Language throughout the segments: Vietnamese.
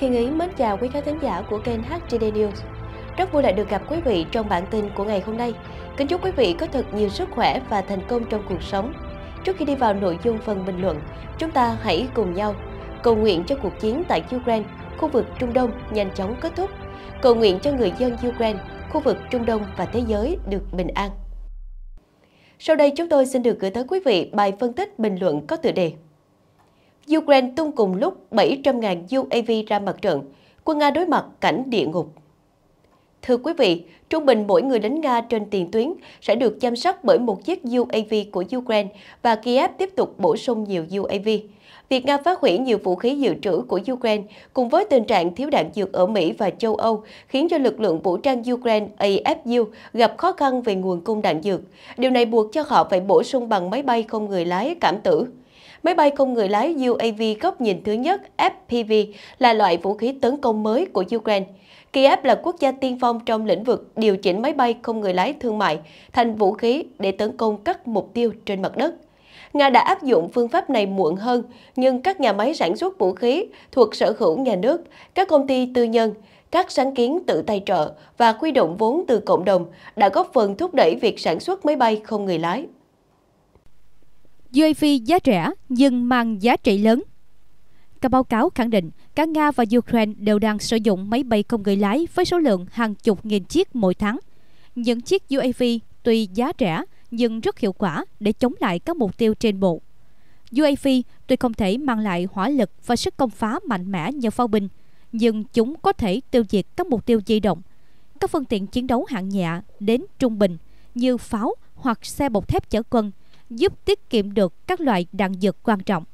Thiên Ý mến chào quý khán thính giả của kênh HTD News. Rất vui lại được gặp quý vị trong bản tin của ngày hôm nay. Kính chúc quý vị có thật nhiều sức khỏe và thành công trong cuộc sống. Trước khi đi vào nội dung phần bình luận, chúng ta hãy cùng nhau cầu nguyện cho cuộc chiến tại Ukraine, khu vực Trung Đông nhanh chóng kết thúc, cầu nguyện cho người dân Ukraine, khu vực Trung Đông và thế giới được bình an. Sau đây chúng tôi xin được gửi tới quý vị bài phân tích bình luận có tựa đề Ukraine tung cùng lúc 700.000 UAV ra mặt trận, quân Nga đối mặt cảnh địa ngục. Thưa quý vị, trung bình mỗi người lính Nga trên tiền tuyến sẽ được chăm sóc bởi một chiếc UAV của Ukraine và Kiev tiếp tục bổ sung nhiều UAV. Việc Nga phá hủy nhiều vũ khí dự trữ của Ukraine cùng với tình trạng thiếu đạn dược ở Mỹ và châu Âu khiến cho lực lượng vũ trang Ukraine AFU gặp khó khăn về nguồn cung đạn dược. Điều này buộc cho họ phải bổ sung bằng máy bay không người lái cảm tử. Máy bay không người lái UAV góc nhìn thứ nhất FPV là loại vũ khí tấn công mới của Ukraine. Kiev là quốc gia tiên phong trong lĩnh vực điều chỉnh máy bay không người lái thương mại thành vũ khí để tấn công các mục tiêu trên mặt đất. Nga đã áp dụng phương pháp này muộn hơn, nhưng các nhà máy sản xuất vũ khí thuộc sở hữu nhà nước, các công ty tư nhân, các sáng kiến tự tài trợ và quy động vốn từ cộng đồng đã góp phần thúc đẩy việc sản xuất máy bay không người lái. UAV giá rẻ nhưng mang giá trị lớn. Các báo cáo khẳng định cả Nga và Ukraine đều đang sử dụng máy bay không người lái với số lượng hàng chục nghìn chiếc mỗi tháng. Những chiếc UAV tuy giá rẻ nhưng rất hiệu quả để chống lại các mục tiêu trên bộ. UAV tuy không thể mang lại hỏa lực và sức công phá mạnh mẽ như pháo binh, nhưng chúng có thể tiêu diệt các mục tiêu di động. Các phương tiện chiến đấu hạng nhẹ đến trung bình như pháo hoặc xe bọc thép chở quân giúp tiết kiệm được các loại đạn dược quan trọng.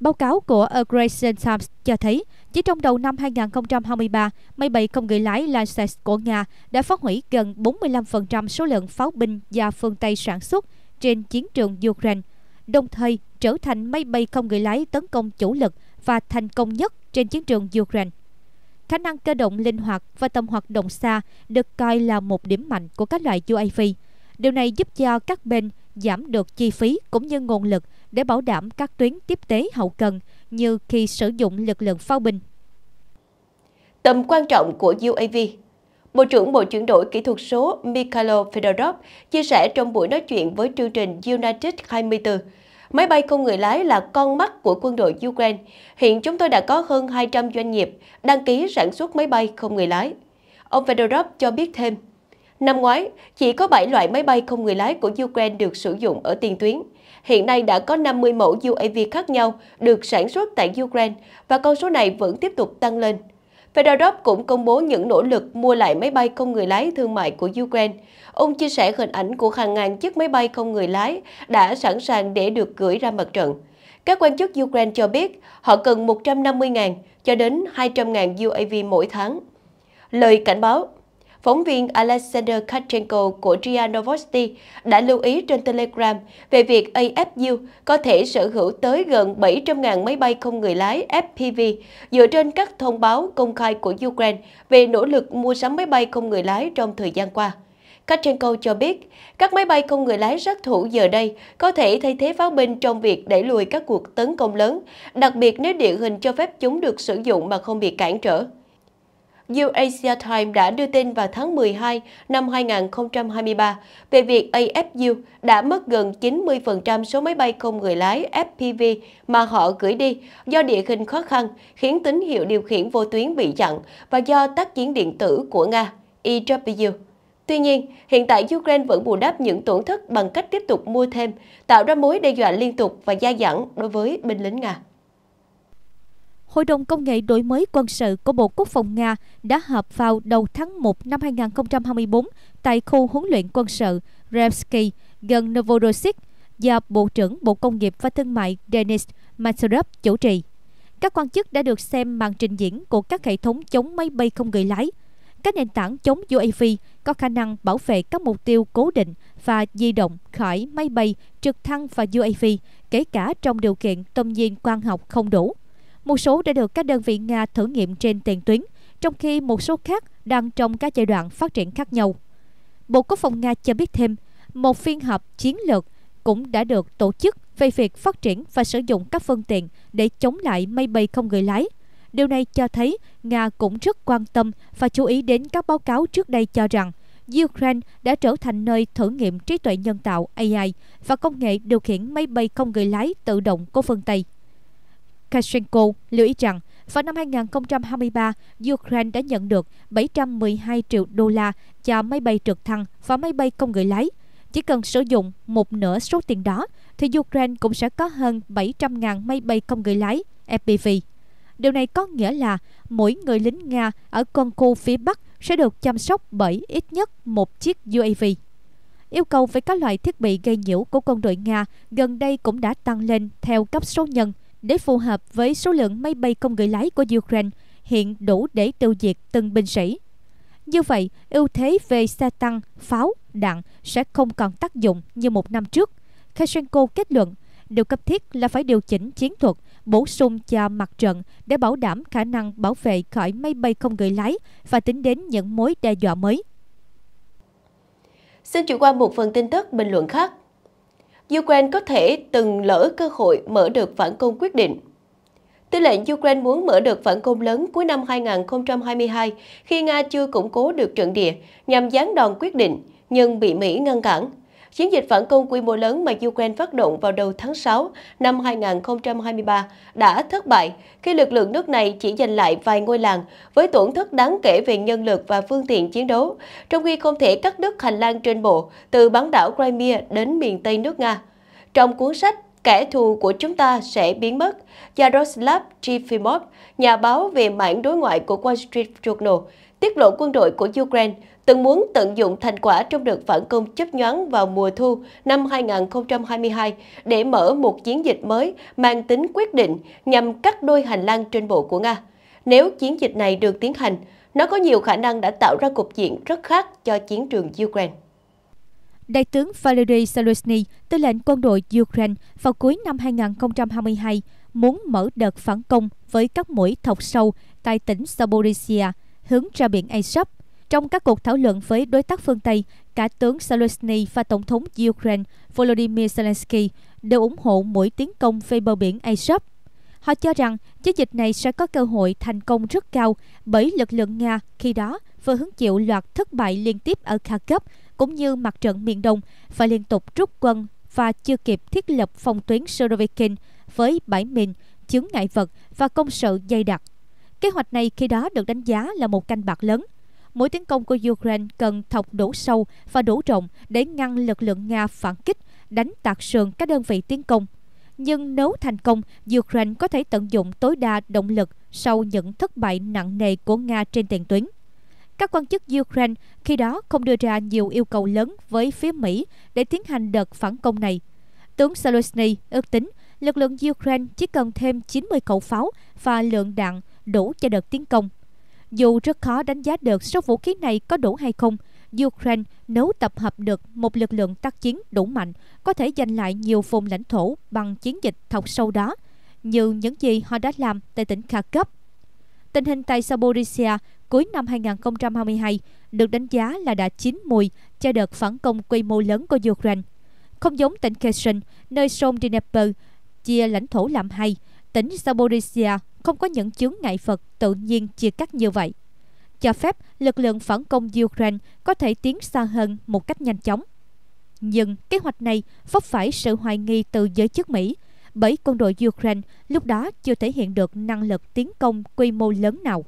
Báo cáo của Aggression Times cho thấy, chỉ trong đầu năm 2023, máy bay không người lái Lancet của Nga đã phá hủy gần 45% số lượng pháo binh do phương Tây sản xuất trên chiến trường Ukraine, đồng thời trở thành máy bay không người lái tấn công chủ lực và thành công nhất trên chiến trường Ukraine. Khả năng cơ động linh hoạt và tầm hoạt động xa được coi là một điểm mạnh của các loại UAV. Điều này giúp cho các bên giảm được chi phí cũng như nguồn lực để bảo đảm các tuyến tiếp tế hậu cần như khi sử dụng lực lượng pháo binh. Tầm quan trọng của UAV Bộ trưởng Bộ chuyển đổi kỹ thuật số Mikhailo Fedorov chia sẻ trong buổi nói chuyện với chương trình United 24. Máy bay không người lái là con mắt của quân đội Ukraine. Hiện chúng tôi đã có hơn 200 doanh nghiệp đăng ký sản xuất máy bay không người lái. Ông Fedorov cho biết thêm, Năm ngoái, chỉ có 7 loại máy bay không người lái của Ukraine được sử dụng ở tiền tuyến. Hiện nay đã có 50 mẫu UAV khác nhau được sản xuất tại Ukraine và con số này vẫn tiếp tục tăng lên. Fedorov cũng công bố những nỗ lực mua lại máy bay không người lái thương mại của Ukraine. Ông chia sẻ hình ảnh của hàng ngàn chiếc máy bay không người lái đã sẵn sàng để được gửi ra mặt trận. Các quan chức Ukraine cho biết họ cần 150.000 cho đến 200.000 UAV mỗi tháng. Lời cảnh báo phóng viên Alexander Katchenko của RIA Novosti đã lưu ý trên Telegram về việc AFU có thể sở hữu tới gần 700.000 máy bay không người lái FPV dựa trên các thông báo công khai của Ukraine về nỗ lực mua sắm máy bay không người lái trong thời gian qua. Katchenko cho biết, các máy bay không người lái rất thủ giờ đây có thể thay thế pháo binh trong việc đẩy lùi các cuộc tấn công lớn, đặc biệt nếu địa hình cho phép chúng được sử dụng mà không bị cản trở. UAsia Times đã đưa tin vào tháng 12 năm 2023 về việc AFU đã mất gần 90% số máy bay không người lái FPV mà họ gửi đi do địa hình khó khăn khiến tín hiệu điều khiển vô tuyến bị chặn và do tác chiến điện tử của Nga, EW. Tuy nhiên, hiện tại Ukraine vẫn bù đắp những tổn thất bằng cách tiếp tục mua thêm, tạo ra mối đe dọa liên tục và gia dẳng đối với binh lính Nga. Hội đồng Công nghệ Đổi mới Quân sự của Bộ Quốc phòng Nga đã họp vào đầu tháng 1 năm 2024 tại khu huấn luyện quân sự Revsky gần Novorossiysk do Bộ trưởng Bộ Công nghiệp và Thương mại Denis Masurov chủ trì. Các quan chức đã được xem màn trình diễn của các hệ thống chống máy bay không người lái. Các nền tảng chống UAV có khả năng bảo vệ các mục tiêu cố định và di động khỏi máy bay, trực thăng và UAV, kể cả trong điều kiện tầm nhìn quan học không đủ một số đã được các đơn vị Nga thử nghiệm trên tiền tuyến, trong khi một số khác đang trong các giai đoạn phát triển khác nhau. Bộ Quốc phòng Nga cho biết thêm, một phiên họp chiến lược cũng đã được tổ chức về việc phát triển và sử dụng các phương tiện để chống lại máy bay không người lái. Điều này cho thấy Nga cũng rất quan tâm và chú ý đến các báo cáo trước đây cho rằng Ukraine đã trở thành nơi thử nghiệm trí tuệ nhân tạo AI và công nghệ điều khiển máy bay không người lái tự động của phương Tây. Kashenko lưu ý rằng vào năm 2023, Ukraine đã nhận được 712 triệu đô la cho máy bay trực thăng và máy bay không người lái. Chỉ cần sử dụng một nửa số tiền đó, thì Ukraine cũng sẽ có hơn 700.000 máy bay không người lái FPV. Điều này có nghĩa là mỗi người lính Nga ở con khu phía Bắc sẽ được chăm sóc bởi ít nhất một chiếc UAV. Yêu cầu về các loại thiết bị gây nhiễu của quân đội Nga gần đây cũng đã tăng lên theo cấp số nhân để phù hợp với số lượng máy bay không người lái của Ukraine hiện đủ để tiêu diệt từng binh sĩ. Như vậy, ưu thế về xe tăng, pháo, đạn sẽ không còn tác dụng như một năm trước. Kashenko kết luận, điều cấp thiết là phải điều chỉnh chiến thuật, bổ sung cho mặt trận để bảo đảm khả năng bảo vệ khỏi máy bay không người lái và tính đến những mối đe dọa mới. Xin chuyển qua một phần tin tức bình luận khác. Ukraine có thể từng lỡ cơ hội mở được phản công quyết định. Tư lệnh Ukraine muốn mở được phản công lớn cuối năm 2022 khi Nga chưa củng cố được trận địa nhằm gián đòn quyết định, nhưng bị Mỹ ngăn cản. Chiến dịch phản công quy mô lớn mà Ukraine phát động vào đầu tháng 6 năm 2023 đã thất bại khi lực lượng nước này chỉ giành lại vài ngôi làng với tổn thất đáng kể về nhân lực và phương tiện chiến đấu, trong khi không thể cắt đứt hành lang trên bộ từ bán đảo Crimea đến miền Tây nước Nga. Trong cuốn sách Kẻ thù của chúng ta sẽ biến mất, Yaroslav Trifimov, nhà báo về mảng đối ngoại của Wall Street Journal, tiết lộ quân đội của Ukraine từng muốn tận dụng thành quả trong đợt phản công chấp nhoáng vào mùa thu năm 2022 để mở một chiến dịch mới mang tính quyết định nhằm cắt đôi hành lang trên bộ của Nga. Nếu chiến dịch này được tiến hành, nó có nhiều khả năng đã tạo ra cục diện rất khác cho chiến trường Ukraine. Đại tướng Valery Zelensky, tư lệnh quân đội Ukraine, vào cuối năm 2022 muốn mở đợt phản công với các mũi thọc sâu tại tỉnh Zaporizhia hướng ra biển Azov trong các cuộc thảo luận với đối tác phương Tây, cả tướng Zelensky và Tổng thống Ukraine Volodymyr Zelensky đều ủng hộ mũi tiến công về bờ biển Azov. Họ cho rằng chiến dịch này sẽ có cơ hội thành công rất cao bởi lực lượng Nga khi đó vừa hứng chịu loạt thất bại liên tiếp ở Kharkov cũng như mặt trận miền Đông và liên tục rút quân và chưa kịp thiết lập phòng tuyến Serovikin với bãi mìn, chướng ngại vật và công sự dày đặc. Kế hoạch này khi đó được đánh giá là một canh bạc lớn – mối tiến công của Ukraine cần thọc đủ sâu và đủ rộng để ngăn lực lượng Nga phản kích, đánh tạc sườn các đơn vị tiến công. Nhưng nếu thành công, Ukraine có thể tận dụng tối đa động lực sau những thất bại nặng nề của Nga trên tiền tuyến. Các quan chức Ukraine khi đó không đưa ra nhiều yêu cầu lớn với phía Mỹ để tiến hành đợt phản công này. Tướng Zelensky ước tính lực lượng Ukraine chỉ cần thêm 90 khẩu pháo và lượng đạn đủ cho đợt tiến công. Dù rất khó đánh giá được số vũ khí này có đủ hay không, Ukraine nếu tập hợp được một lực lượng tác chiến đủ mạnh có thể giành lại nhiều vùng lãnh thổ bằng chiến dịch thọc sâu đó, như những gì họ đã làm tại tỉnh Kharkiv. Tình hình tại Saborisia cuối năm 2022 được đánh giá là đã chín mùi cho đợt phản công quy mô lớn của Ukraine. Không giống tỉnh Kherson, nơi sông Dnieper chia lãnh thổ làm hai, tỉnh Saborisia không có những chướng ngại Phật tự nhiên chia cắt như vậy, cho phép lực lượng phản công Ukraine có thể tiến xa hơn một cách nhanh chóng. Nhưng kế hoạch này vấp phải sự hoài nghi từ giới chức Mỹ bởi quân đội Ukraine lúc đó chưa thể hiện được năng lực tiến công quy mô lớn nào.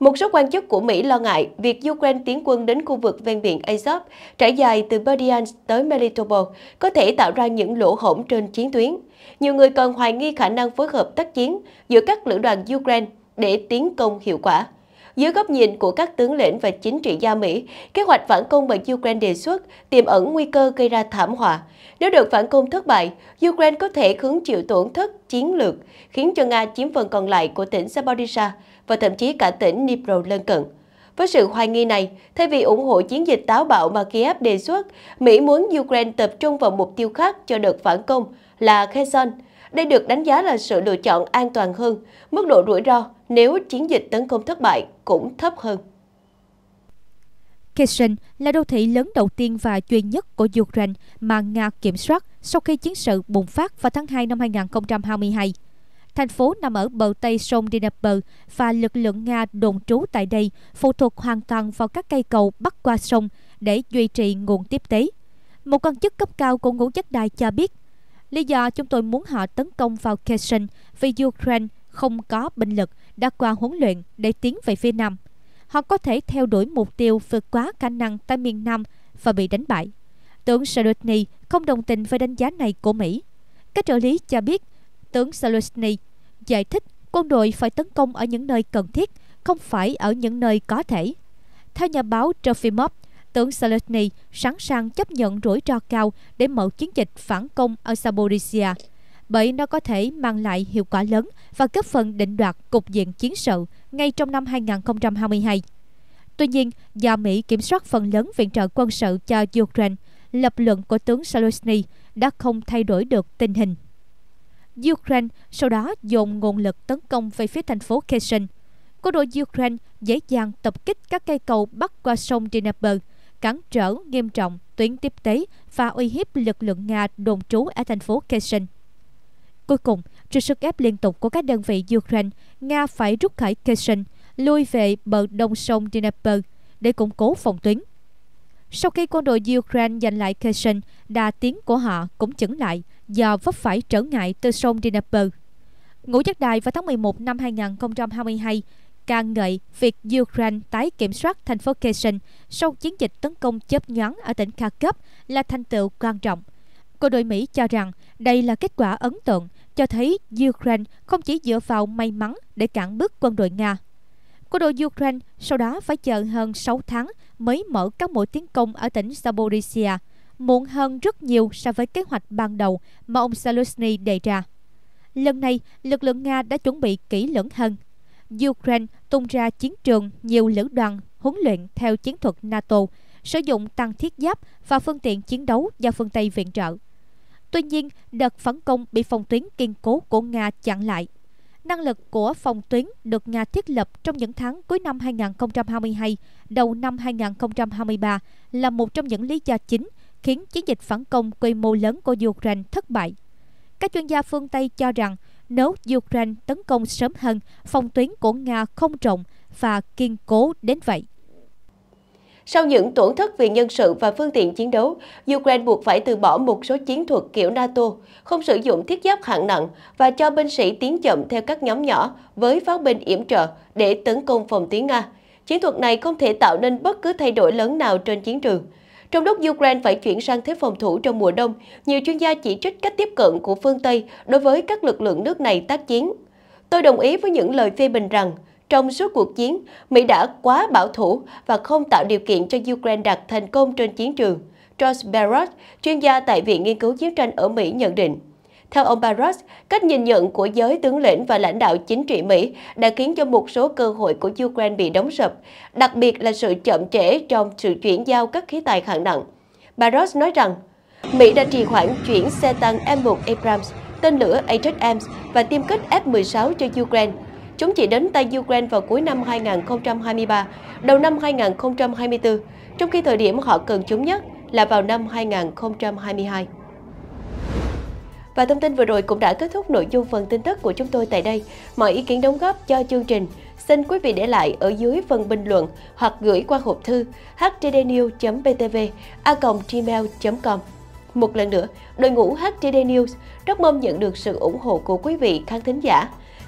Một số quan chức của Mỹ lo ngại việc Ukraine tiến quân đến khu vực ven biển Azov, trải dài từ Berdyansk tới Melitopol, có thể tạo ra những lỗ hổng trên chiến tuyến. Nhiều người còn hoài nghi khả năng phối hợp tác chiến giữa các lữ đoàn Ukraine để tiến công hiệu quả. Dưới góc nhìn của các tướng lĩnh và chính trị gia Mỹ, kế hoạch phản công bằng Ukraine đề xuất tiềm ẩn nguy cơ gây ra thảm họa. Nếu được phản công thất bại, Ukraine có thể hứng chịu tổn thất chiến lược, khiến cho Nga chiếm phần còn lại của tỉnh Zaporizhia, và thậm chí cả tỉnh Dnipro lân cận. Với sự hoài nghi này, thay vì ủng hộ chiến dịch táo bạo mà Kiev đề xuất, Mỹ muốn Ukraine tập trung vào mục tiêu khác cho đợt phản công là Kherson. Đây được đánh giá là sự lựa chọn an toàn hơn, mức độ rủi ro nếu chiến dịch tấn công thất bại cũng thấp hơn. Kherson là đô thị lớn đầu tiên và duy nhất của Ukraine mà Nga kiểm soát sau khi chiến sự bùng phát vào tháng 2 năm 2022. Thành phố nằm ở bờ Tây sông Dnieper và lực lượng Nga đồn trú tại đây phụ thuộc hoàn toàn vào các cây cầu bắc qua sông để duy trì nguồn tiếp tế. Một quan chức cấp cao của ngũ chất đài cho biết, lý do chúng tôi muốn họ tấn công vào Kherson vì Ukraine không có binh lực đã qua huấn luyện để tiến về phía Nam. Họ có thể theo đuổi mục tiêu vượt quá khả năng tại miền Nam và bị đánh bại. Tướng Solutny không đồng tình với đánh giá này của Mỹ. Các trợ lý cho biết, tướng Solutny giải thích quân đội phải tấn công ở những nơi cần thiết, không phải ở những nơi có thể. Theo nhà báo Trofimov, tướng Zelensky sẵn sàng chấp nhận rủi ro cao để mở chiến dịch phản công ở Zaporizhia, bởi nó có thể mang lại hiệu quả lớn và góp phần định đoạt cục diện chiến sự ngay trong năm 2022. Tuy nhiên, do Mỹ kiểm soát phần lớn viện trợ quân sự cho Ukraine, lập luận của tướng Zelensky đã không thay đổi được tình hình. Ukraine sau đó dồn nguồn lực tấn công về phía thành phố Kherson. Quân đội Ukraine dễ dàng tập kích các cây cầu bắc qua sông Dnieper, cản trở nghiêm trọng tuyến tiếp tế và uy hiếp lực lượng Nga đồn trú ở thành phố Kherson. Cuối cùng, trước sức ép liên tục của các đơn vị Ukraine, Nga phải rút khỏi Kherson, lui về bờ đông sông Dnieper để củng cố phòng tuyến. Sau khi quân đội Ukraine giành lại Kherson, đà tiến của họ cũng chững lại do vấp phải trở ngại từ sông Dnieper. Ngũ Giác Đài vào tháng 11 năm 2022 ca ngợi việc Ukraine tái kiểm soát thành phố Kherson sau chiến dịch tấn công chớp nhoáng ở tỉnh Kharkov là thành tựu quan trọng. Quân đội Mỹ cho rằng đây là kết quả ấn tượng cho thấy Ukraine không chỉ dựa vào may mắn để cản bước quân đội Nga Cố đội Ukraine sau đó phải chờ hơn 6 tháng mới mở các mũi tiến công ở tỉnh Zaporizhia, muộn hơn rất nhiều so với kế hoạch ban đầu mà ông Zelensky đề ra. Lần này, lực lượng Nga đã chuẩn bị kỹ lưỡng hơn. Ukraine tung ra chiến trường nhiều lữ đoàn huấn luyện theo chiến thuật NATO, sử dụng tăng thiết giáp và phương tiện chiến đấu do phương Tây viện trợ. Tuy nhiên, đợt phản công bị phòng tuyến kiên cố của Nga chặn lại Năng lực của phòng tuyến được Nga thiết lập trong những tháng cuối năm 2022, đầu năm 2023 là một trong những lý do chính khiến chiến dịch phản công quy mô lớn của Ukraine thất bại. Các chuyên gia phương Tây cho rằng nếu Ukraine tấn công sớm hơn, phòng tuyến của Nga không rộng và kiên cố đến vậy. Sau những tổn thất về nhân sự và phương tiện chiến đấu, Ukraine buộc phải từ bỏ một số chiến thuật kiểu NATO, không sử dụng thiết giáp hạng nặng và cho binh sĩ tiến chậm theo các nhóm nhỏ với pháo binh yểm trợ để tấn công phòng tuyến Nga. Chiến thuật này không thể tạo nên bất cứ thay đổi lớn nào trên chiến trường. Trong lúc Ukraine phải chuyển sang thế phòng thủ trong mùa đông, nhiều chuyên gia chỉ trích cách tiếp cận của phương Tây đối với các lực lượng nước này tác chiến. Tôi đồng ý với những lời phê bình rằng trong suốt cuộc chiến, Mỹ đã quá bảo thủ và không tạo điều kiện cho Ukraine đạt thành công trên chiến trường. George Barrett, chuyên gia tại Viện Nghiên cứu Chiến tranh ở Mỹ nhận định. Theo ông Barrett, cách nhìn nhận của giới tướng lĩnh và lãnh đạo chính trị Mỹ đã khiến cho một số cơ hội của Ukraine bị đóng sập, đặc biệt là sự chậm trễ trong sự chuyển giao các khí tài hạng nặng. Barrett nói rằng, Mỹ đã trì hoãn chuyển xe tăng M1 Abrams, tên lửa ATACMS và tiêm kích F-16 cho Ukraine Chúng chỉ đến tay Ukraine vào cuối năm 2023, đầu năm 2024, trong khi thời điểm họ cần chúng nhất là vào năm 2022. Và thông tin vừa rồi cũng đã kết thúc nội dung phần tin tức của chúng tôi tại đây. Mọi ý kiến đóng góp cho chương trình xin quý vị để lại ở dưới phần bình luận hoặc gửi qua hộp thư htdnews.btv gmail.com. Một lần nữa, đội ngũ HTD News rất mong nhận được sự ủng hộ của quý vị khán thính giả.